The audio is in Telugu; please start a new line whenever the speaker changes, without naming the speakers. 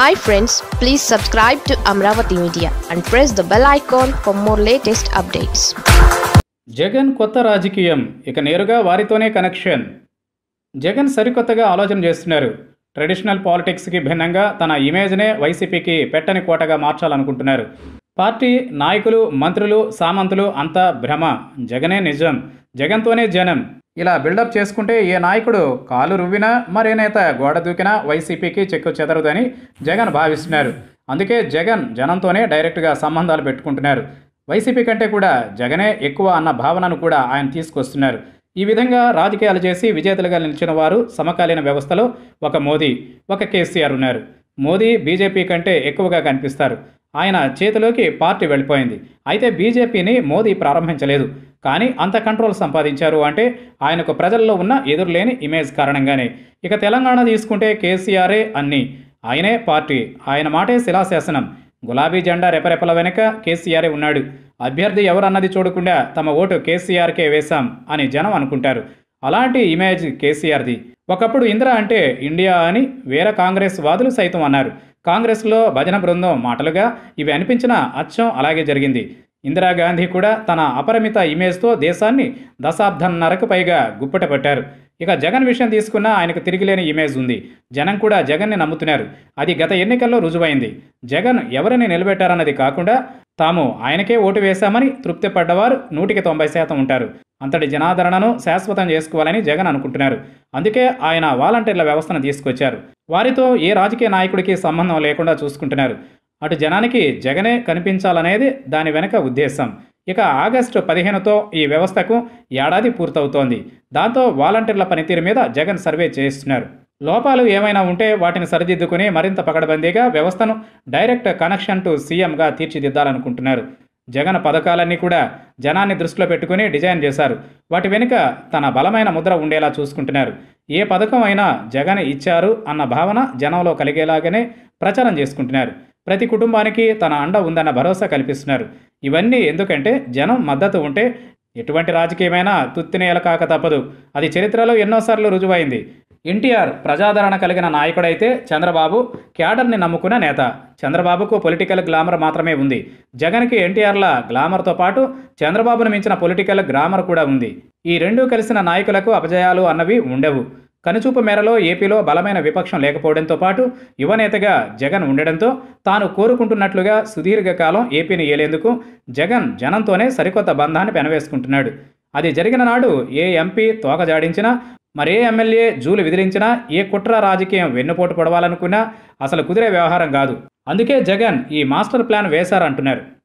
hi friends please subscribe to Amaravati media and press the bell icon for more latest updates Jagan కొత్త రాజకీయం ఇక నేరుగా వారితోనే కనెక్షన్ జగన్ సరికొత్తగా ఆలోచన చేస్తున్నారు ట్రెడిషనల్ పాలిటిక్స్కి భిన్నంగా తన ఇమేజ్నే వైసీపీకి పెట్టని కోటగా మార్చాలనుకుంటున్నారు పార్టీ నాయకులు మంత్రులు సామంతులు అంతా భ్రమ జగనే నిజం జగన్తోనే జనం ఇలా బిల్డప్ చేసుకుంటే ఏ నాయకుడు కాలు రువ్వినా మరే నేత గోడ దూకినా వైసీపీకి చెక్కు చెదరదని జగన్ భావిస్తున్నారు అందుకే జగన్ జనంతోనే డైరెక్ట్గా సంబంధాలు పెట్టుకుంటున్నారు వైసీపీ కంటే కూడా జగనే ఎక్కువ అన్న భావనను కూడా ఆయన తీసుకొస్తున్నారు ఈ విధంగా రాజకీయాలు చేసి విజేతలుగా నిలిచిన వారు సమకాలీన వ్యవస్థలో ఒక మోదీ ఒక కేసీఆర్ ఉన్నారు మోదీ బీజేపీ కంటే ఎక్కువగా కనిపిస్తారు ఆయన చేతిలోకి పార్టీ వెళ్ళిపోయింది అయితే బీజేపీని మోదీ ప్రారంభించలేదు కానీ అంత కంట్రోల్ సంపాదించారు అంటే ఆయనకు ప్రజల్లో ఉన్న ఎదురులేని ఇమేజ్ కారణంగానే ఇక తెలంగాణ తీసుకుంటే కేసీఆరే అన్ని ఆయనే పార్టీ ఆయన మాటే శిలాశాసనం గులాబీ జెండా రెపరెపల వెనుక కేసీఆరే ఉన్నాడు అభ్యర్థి ఎవరన్నది చూడకుండా తమ ఓటు కేసీఆర్కే వేశాం అని జనం అనుకుంటారు అలాంటి ఇమేజ్ కేసీఆర్ది ఒకప్పుడు ఇందిరా అంటే ఇండియా అని వేరే కాంగ్రెస్ వాదులు సైతం అన్నారు కాంగ్రెస్లో భజన బృందం మాటలుగా ఇవి అనిపించిన అచ్చం అలాగే జరిగింది ఇందిరాగాంధీ కూడా తన అపరిమిత ఇమేజ్తో దేశాన్ని దశాబ్దన్నరకు పైగా పట్టారు ఇక జగన్ విషయం తీసుకున్న ఆయనకు తిరిగిలేని ఇమేజ్ ఉంది జనం కూడా జగన్ని నమ్ముతున్నారు అది గత ఎన్నికల్లో రుజువైంది జగన్ ఎవరిని నిలబెట్టారన్నది కాకుండా తాము ఆయనకే ఓటు వేశామని తృప్తి పడ్డవారు నూటికి తొంభై శాతం ఉంటారు అంతటి జనాదరణను శాశ్వతం చేసుకోవాలని జగన్ అనుకుంటున్నారు అందుకే ఆయన వాలంటీర్ల వ్యవస్థను తీసుకొచ్చారు వారితో ఏ రాజకీయ నాయకుడికి సంబంధం లేకుండా చూసుకుంటున్నారు అటు జనానికి జగనే కనిపించాలనేది దాని వెనక ఉద్దేశం ఇక ఆగస్టు పదిహేనుతో ఈ వ్యవస్థకు ఏడాది పూర్తవుతోంది దాంతో వాలంటీర్ల పనితీరు మీద జగన్ సర్వే చేస్తున్నారు లోపాలు ఏమైనా ఉంటే వాటిని సరిదిద్దుకుని మరింత పకడబందీగా వ్యవస్థను డైరెక్ట్ కనెక్షన్ టు సీఎంగా తీర్చిదిద్దాలనుకుంటున్నారు జగన్ పథకాలన్నీ కూడా జనాన్ని దృష్టిలో పెట్టుకుని డిజైన్ చేశారు వాటి వెనుక తన బలమైన ముద్ర ఉండేలా చూసుకుంటున్నారు ఏ పథకం అయినా జగన్ ఇచ్చారు అన్న భావన జనంలో కలిగేలాగానే ప్రచారం చేసుకుంటున్నారు ప్రతి కుటుంబానికి తన అండ ఉందన్న భరోసా కల్పిస్తున్నారు ఇవన్నీ ఎందుకంటే జనం మద్దతు ఉంటే ఎటువంటి రాజకీయమైనా తుత్తినేల కాక తప్పదు అది చరిత్రలో ఎన్నోసార్లు రుజువైంది ఎన్టీఆర్ ప్రజాదరణ కలిగిన నాయకుడైతే చంద్రబాబు క్యాడర్ని నమ్ముకున్న నేత చంద్రబాబుకు పొలిటికల్ గ్లామర్ మాత్రమే ఉంది జగన్కి ఎన్టీఆర్ల గ్లామర్తో పాటు చంద్రబాబును మించిన పొలిటికల్ గ్రామర్ కూడా ఉంది ఈ రెండూ కలిసిన నాయకులకు అపజయాలు అన్నవి ఉండవు కనుచూపు మేరలో ఏపీలో బలమైన విపక్షం లేకపోవడంతో పాటు యువనేతగా జగన్ ఉండడంతో తాను కోరుకుంటున్నట్లుగా సుదీర్ఘకాలం ఏపీని ఏలేందుకు జగన్ జనంతోనే సరికొత్త బంధాన్ని పెనవేసుకుంటున్నాడు అది జరిగిన నాడు ఏ ఎంపీ తోక జాడించినా మరే ఎమ్మెల్యే జూలు విదిలించినా ఏ కుట్ర రాజకీయం వెన్నుపోటు పడవాలనుకున్నా అసలు కుదిరే వ్యవహారం కాదు అందుకే జగన్ ఈ మాస్టర్ ప్లాన్ వేశారంటున్నారు